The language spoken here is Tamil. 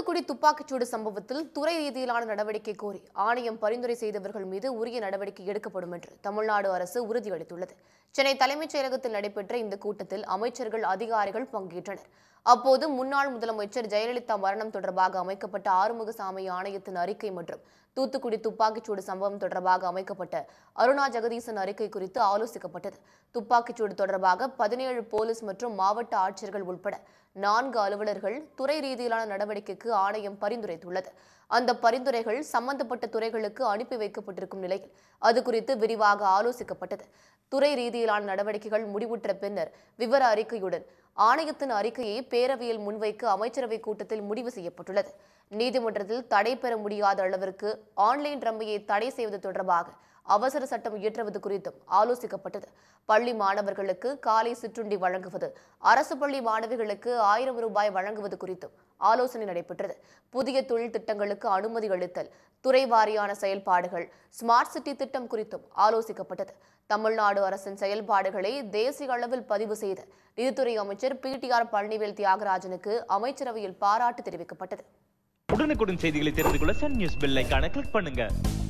தூத்துக்குடி துப்பாக்கிச்சூடு சம்பவத்தில் துறை ரீதியிலான நடவடிக்கை கோரி ஆணையம் பரிந்துரை செய்தவர்கள் மீது உரிய நடவடிக்கை எடுக்கப்படும் என்று தமிழ்நாடு அரசு உறுதியளித்துள்ளது சென்னை தலைமைச் செயலகத்தில் நடைபெற்ற இந்த கூட்டத்தில் அமைச்சர்கள் அதிகாரிகள் பங்கேற்றனர் அப்போது முன்னாள் முதலமைச்சர் ஜெயலலிதா மரணம் தொடர்பாக அமைக்கப்பட்ட ஆறுமுகசாமி ஆணையத்தின் அறிக்கை மற்றும் தூத்துக்குடி துப்பாக்கிச்சூடு சம்பவம் தொடர்பாக அமைக்கப்பட்ட அருணா ஜெகதீசன் அறிக்கை குறித்து ஆலோசிக்கப்பட்டது துப்பாக்கிச்சூடு தொடர்பாக பதினேழு போலீஸ் மற்றும் மாவட்ட ஆட்சியர்கள் உட்பட நான்கு அலுவலர்கள் துறை ரீதியிலான நடவடிக்கைக்கு ஆணையம் பரிந்துரைத்துள்ளது அந்த பரிந்துரைகள் சம்பந்தப்பட்ட துறைகளுக்கு அனுப்பி வைக்கப்பட்டிருக்கும் நிலையில் அது குறித்து விரிவாக ஆலோசிக்கப்பட்டது துறை ரீதியிலான நடவடிக்கைகள் முடிவுற்ற பின்னர் விவர அறிக்கையுடன் ஆணையத்தின் அறிக்கையை பேரவையில் முன்வைக்க அமைச்சரவை கூட்டத்தில் முடிவு செய்யப்பட்டுள்ளது நீதிமன்றத்தில் தடை பெற முடியாத அளவிற்கு ஆன்லைன் ரம்மையை தடை செய்வது தொடர்பாக அவசர சட்டம் இயற்றுவது குறித்தும் ஆலோசிக்கப்பட்டது பள்ளி மாணவர்களுக்கு காலை சிற்றுண்டி வழங்குவது அரசு பள்ளி மாணவிகளுக்கு ஆயிரம் ரூபாய் வழங்குவது குறித்தும் ஆலோசனை நடைபெற்றது புதிய தொழில் திட்டங்களுக்கு அனுமதி அளித்தல் துறை வாரியான செயல்பாடுகள் ஸ்மார்ட் சிட்டி திட்டம் குறித்தும் ஆலோசிக்கப்பட்டது தமிழ்நாடு அரசின் செயல்பாடுகளை தேசிய அளவில் பதிவு செய்த நிதித்துறை அமைச்சர் பி டி ஆர் பழனிவேல் தியாகராஜனுக்கு அமைச்சரவையில் பாராட்டு தெரிவிக்கப்பட்டது உடனுக்குடன் செய்திகளை தெரிந்து கொள்ள சன் நியூஸ் கிளிக் பண்ணுங்க